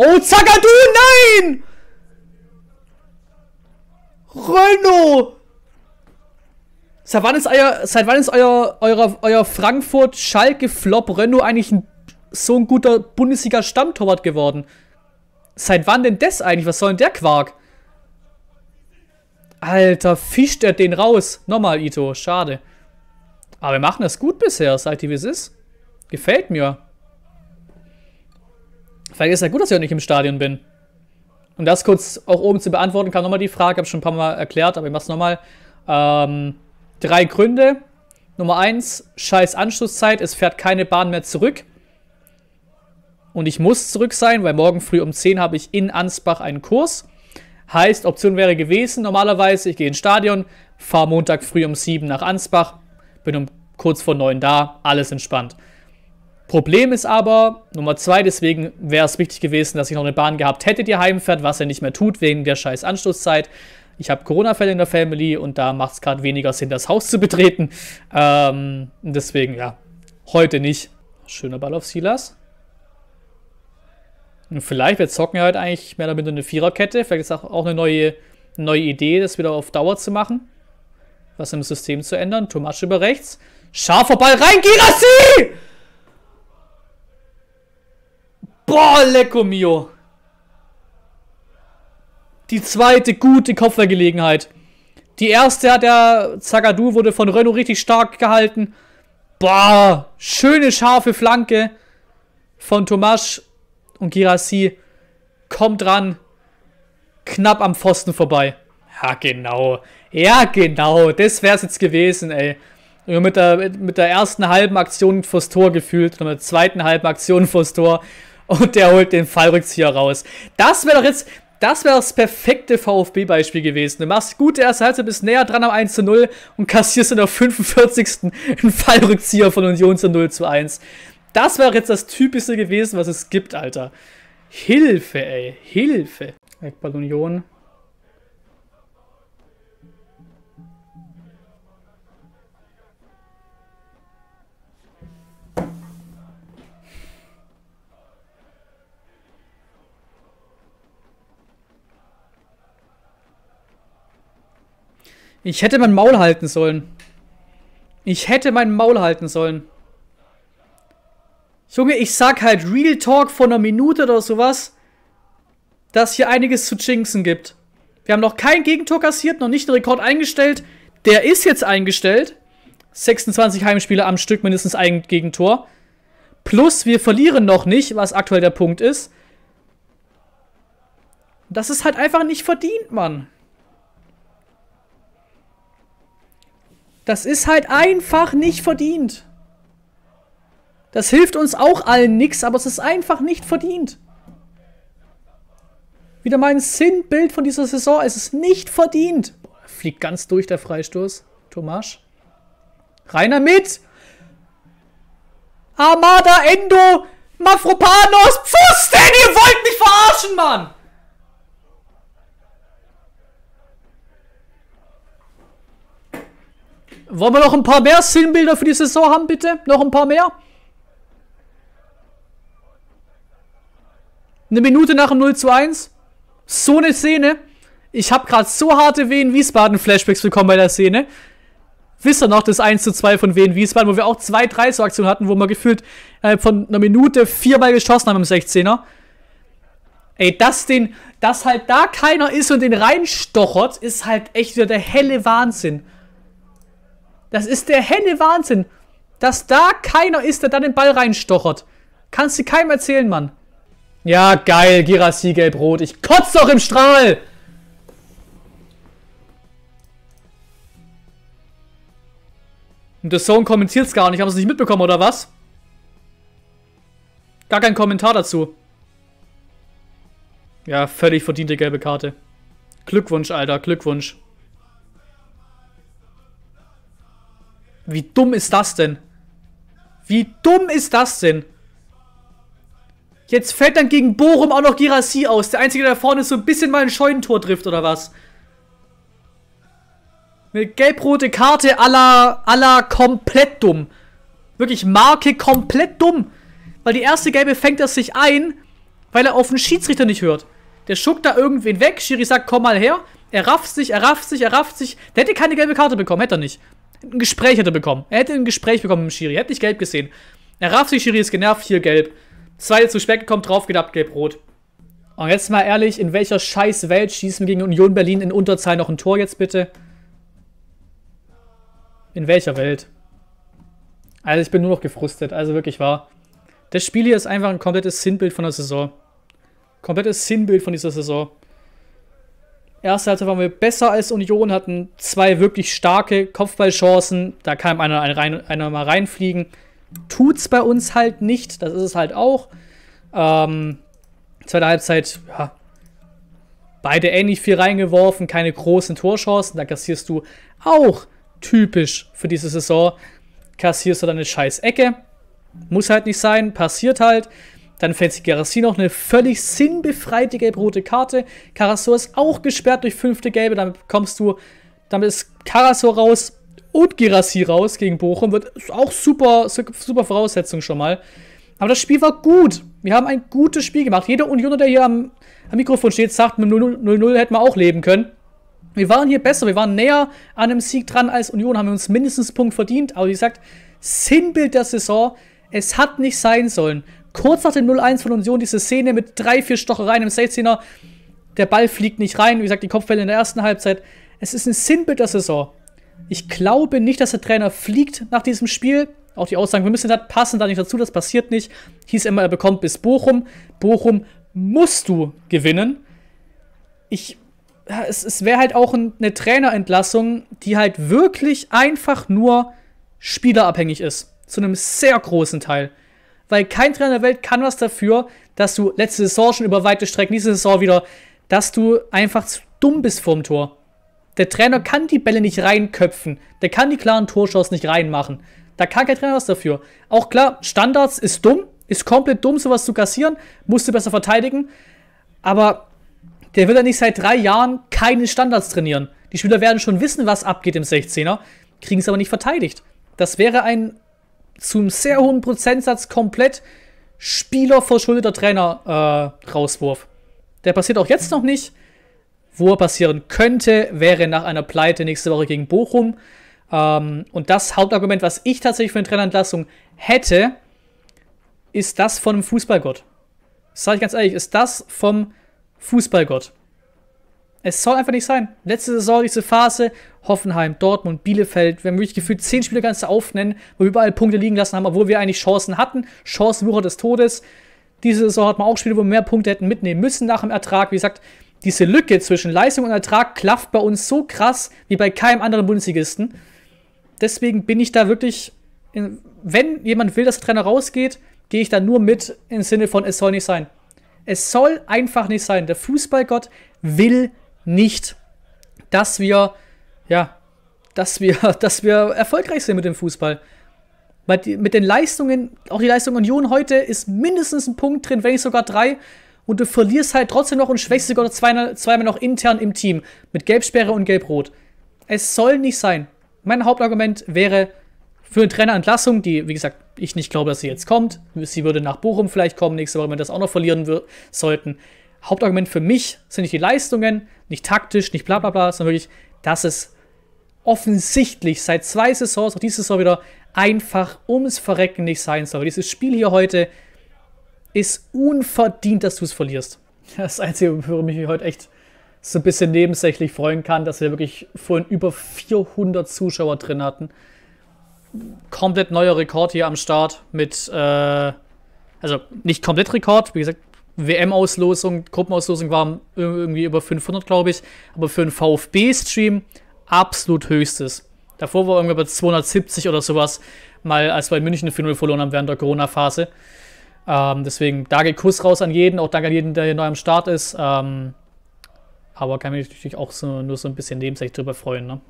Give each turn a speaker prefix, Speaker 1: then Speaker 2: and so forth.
Speaker 1: Oh, Zagadu, nein! Renault! Seit wann ist euer, seit wann ist euer, euer, euer Frankfurt-Schalke-Flop Renault eigentlich ein, so ein guter Bundesliga-Stammtorwart geworden? Seit wann denn das eigentlich? Was soll denn der Quark? Alter, fischt er den raus. Nochmal, Ito. Schade. Aber wir machen das gut bisher, seid ihr wie es ist. Gefällt mir. Vielleicht ist ja gut, dass ich auch nicht im Stadion bin. Um das kurz auch oben zu beantworten, kam nochmal die Frage, habe ich schon ein paar Mal erklärt, aber ich mache es nochmal. Ähm, drei Gründe. Nummer eins, scheiß Anschlusszeit, es fährt keine Bahn mehr zurück. Und ich muss zurück sein, weil morgen früh um 10 habe ich in Ansbach einen Kurs. Heißt, Option wäre gewesen, normalerweise, ich gehe ins Stadion, fahre Montag früh um 7 nach Ansbach, bin um kurz vor 9 da, alles entspannt. Problem ist aber, Nummer zwei, deswegen wäre es wichtig gewesen, dass ich noch eine Bahn gehabt hätte, die heimfährt, was er nicht mehr tut wegen der scheiß Anschlusszeit. Ich habe Corona-Fälle in der Family und da macht es gerade weniger Sinn, das Haus zu betreten. Ähm, deswegen, ja, heute nicht. Schöner Ball auf Silas. Und vielleicht, wir zocken ja heute eigentlich mehr oder weniger eine Viererkette. Vielleicht ist auch, auch eine neue, neue Idee, das wieder auf Dauer zu machen. Was im System zu ändern. Tomasch über rechts. Scharfer Ball rein, Girassi! Boah, Lecco mio. Die zweite gute Kopfballgelegenheit. Die erste hat der Zagadou, wurde von Renault richtig stark gehalten. Boah, schöne scharfe Flanke von Tomasch und Girassi. Kommt ran. Knapp am Pfosten vorbei. Ja, genau. Ja, genau. Das wär's jetzt gewesen, ey. Mit der, mit der ersten halben Aktion vors Tor gefühlt, mit der zweiten halben Aktion vors Tor und der holt den Fallrückzieher raus. Das wäre doch jetzt, das wäre das perfekte VfB-Beispiel gewesen. Du machst gute erste Halbzeit, bist näher dran am 1 zu 0 und kassierst in der 45. einen Fallrückzieher von Union zu 0 zu 1. Das wäre jetzt das Typischste gewesen, was es gibt, Alter. Hilfe, ey. Hilfe. Eckball Union. Ich hätte mein Maul halten sollen. Ich hätte mein Maul halten sollen. Junge, ich sag halt Real Talk vor einer Minute oder sowas, dass hier einiges zu jinxen gibt. Wir haben noch kein Gegentor kassiert, noch nicht einen Rekord eingestellt. Der ist jetzt eingestellt. 26 Heimspiele am Stück, mindestens ein Gegentor. Plus, wir verlieren noch nicht, was aktuell der Punkt ist. Das ist halt einfach nicht verdient, Mann. Das ist halt einfach nicht verdient. Das hilft uns auch allen nichts, aber es ist einfach nicht verdient. Wieder mein Sinnbild von dieser Saison. Es ist nicht verdient. Boah, fliegt ganz durch der Freistoß. Tomasch. Rainer mit. Armada Endo. Mafropanos. Pfosten. Ihr wollt mich verarschen, Mann. Wollen wir noch ein paar mehr Sinnbilder für die Saison haben, bitte? Noch ein paar mehr? Eine Minute nach dem 0 zu 1. So eine Szene. Ich habe gerade so harte Wien Wiesbaden-Flashbacks bekommen bei der Szene. Wisst ihr noch, das 1 zu 2 von Wien Wiesbaden, wo wir auch zwei 3 zu Aktionen hatten, wo wir gefühlt äh, von einer Minute viermal geschossen haben im 16er. Ey, dass den, dass halt da keiner ist und den reinstochert, ist halt echt wieder der helle Wahnsinn. Das ist der helle Wahnsinn, dass da keiner ist, der da den Ball reinstochert. Kannst du keinem erzählen, Mann. Ja, geil, Girassi, gelb-rot. Ich kotze doch im Strahl! Und der Zone kommentiert es gar nicht. Haben sie es nicht mitbekommen, oder was? Gar kein Kommentar dazu. Ja, völlig verdiente gelbe Karte. Glückwunsch, Alter, Glückwunsch. Wie dumm ist das denn? Wie dumm ist das denn? Jetzt fällt dann gegen Bochum auch noch Girassi aus. Der Einzige, der da vorne ist, so ein bisschen mal ein Scheunentor trifft, oder was? Eine gelb-rote Karte à la komplett dumm. Wirklich Marke komplett dumm. Weil die erste gelbe fängt er sich ein, weil er auf den Schiedsrichter nicht hört. Der schuckt da irgendwen weg. Schiri sagt, komm mal her. Er rafft sich, er rafft sich, er rafft sich. Der hätte keine gelbe Karte bekommen, hätte er nicht. Ein Gespräch hätte er bekommen. Er hätte ein Gespräch bekommen mit dem Schiri. Er hätte nicht gelb gesehen. Er rafft sich, Schiri ist genervt, hier gelb. Zwei zu spät gekommen, drauf gedappt, gelb-rot. Und jetzt mal ehrlich, in welcher scheiß Welt schießen wir gegen Union Berlin in Unterzahl noch ein Tor jetzt bitte? In welcher Welt? Also ich bin nur noch gefrustet, also wirklich wahr. Das Spiel hier ist einfach ein komplettes Sinnbild von der Saison. Komplettes Sinnbild von dieser Saison. Erste Halbzeit waren wir besser als Union, hatten zwei wirklich starke Kopfballchancen. Da kann einer, einer, einer mal reinfliegen. Tut's bei uns halt nicht, das ist es halt auch. Ähm, zweite Halbzeit, ja, beide ähnlich viel reingeworfen, keine großen Torchancen. Da kassierst du auch typisch für diese Saison, kassierst du dann eine scheiß Ecke. Muss halt nicht sein, passiert halt. Dann fällt Gerassi noch eine völlig sinnbefreite gelb-rote Karte. Karasor ist auch gesperrt durch fünfte Gelbe. Damit kommst du, damit ist Karasor raus und Gerassi raus gegen Bochum. Wird auch super, super Voraussetzung schon mal. Aber das Spiel war gut. Wir haben ein gutes Spiel gemacht. Jeder Unioner, der hier am, am Mikrofon steht, sagt, mit 0-0 hätten wir auch leben können. Wir waren hier besser, wir waren näher an einem Sieg dran als Union, haben wir uns mindestens einen Punkt verdient. Aber wie gesagt, Sinnbild der Saison, es hat nicht sein sollen kurz nach dem 0-1 von Union diese Szene mit drei, vier Stochereien im 16er. Der Ball fliegt nicht rein. Wie gesagt, die Kopfwelle in der ersten Halbzeit. Es ist ein Sinnbild der Saison. Ich glaube nicht, dass der Trainer fliegt nach diesem Spiel. Auch die Aussagen wir Müssen das passen da nicht dazu, das passiert nicht. Hieß immer, er bekommt bis Bochum. Bochum musst du gewinnen. Ich. es, es wäre halt auch ein, eine Trainerentlassung, die halt wirklich einfach nur spielerabhängig ist. Zu einem sehr großen Teil weil kein Trainer der Welt kann was dafür, dass du letzte Saison schon über weite Strecken, diese Saison wieder, dass du einfach zu dumm bist vorm Tor. Der Trainer kann die Bälle nicht reinköpfen. Der kann die klaren Torschancen nicht reinmachen. Da kann kein Trainer was dafür. Auch klar, Standards ist dumm, ist komplett dumm, sowas zu kassieren, musst du besser verteidigen. Aber der will ja nicht seit drei Jahren keine Standards trainieren. Die Spieler werden schon wissen, was abgeht im 16er, kriegen es aber nicht verteidigt. Das wäre ein zum sehr hohen Prozentsatz komplett spielerverschuldeter Trainer-Rauswurf. Äh, der passiert auch jetzt noch nicht. Wo er passieren könnte, wäre nach einer Pleite nächste Woche gegen Bochum. Ähm, und das Hauptargument, was ich tatsächlich für eine Trainerentlassung hätte, ist das von einem Fußballgott. Das sage ich ganz ehrlich, ist das vom Fußballgott. Es soll einfach nicht sein. Letzte Saison, diese Phase, Hoffenheim, Dortmund, Bielefeld. Wir haben wirklich gefühlt zehn Spiele ganz aufnennen, wo wir überall Punkte liegen lassen haben, obwohl wir eigentlich Chancen hatten. Chancenwucher des Todes. Diese Saison hat man auch Spiele, wo wir mehr Punkte hätten mitnehmen müssen nach dem Ertrag. Wie gesagt, diese Lücke zwischen Leistung und Ertrag klafft bei uns so krass wie bei keinem anderen Bundesligisten. Deswegen bin ich da wirklich, in, wenn jemand will, dass der Trainer rausgeht, gehe ich da nur mit im Sinne von, es soll nicht sein. Es soll einfach nicht sein. Der Fußballgott will nicht, dass wir ja, dass wir, dass wir erfolgreich sind mit dem Fußball. Weil die, mit den Leistungen, auch die Leistung Union heute ist mindestens ein Punkt drin, wenn nicht sogar drei. Und du verlierst halt trotzdem noch und schwächst sogar zweimal, zweimal noch intern im Team. Mit Gelbsperre und Gelbrot. Es soll nicht sein. Mein Hauptargument wäre für eine Trainerentlassung, die, wie gesagt, ich nicht glaube, dass sie jetzt kommt. Sie würde nach Bochum vielleicht kommen nächste Woche, wenn wir das auch noch verlieren sollten. Hauptargument für mich sind nicht die Leistungen, nicht taktisch, nicht bla bla bla, sondern wirklich, dass es offensichtlich seit zwei Saisons, auch diese Saison wieder, einfach ums Verrecken nicht sein soll. Dieses Spiel hier heute ist unverdient, dass du es verlierst. Das Einzige, worüber ich mich heute echt so ein bisschen nebensächlich freuen kann, dass wir wirklich vorhin über 400 Zuschauer drin hatten. Komplett neuer Rekord hier am Start mit, äh, also nicht komplett Rekord, wie gesagt, WM-Auslosung, Gruppenauslosung waren irgendwie über 500, glaube ich, aber für einen VfB-Stream absolut höchstes. Davor war irgendwie bei 270 oder sowas, mal als wir in München 4-0 verloren haben während der Corona-Phase. Ähm, deswegen, da geht Kuss raus an jeden, auch danke an jeden, der hier neu am Start ist. Ähm, aber kann mich natürlich auch so, nur so ein bisschen nebensächlich drüber freuen. Ne?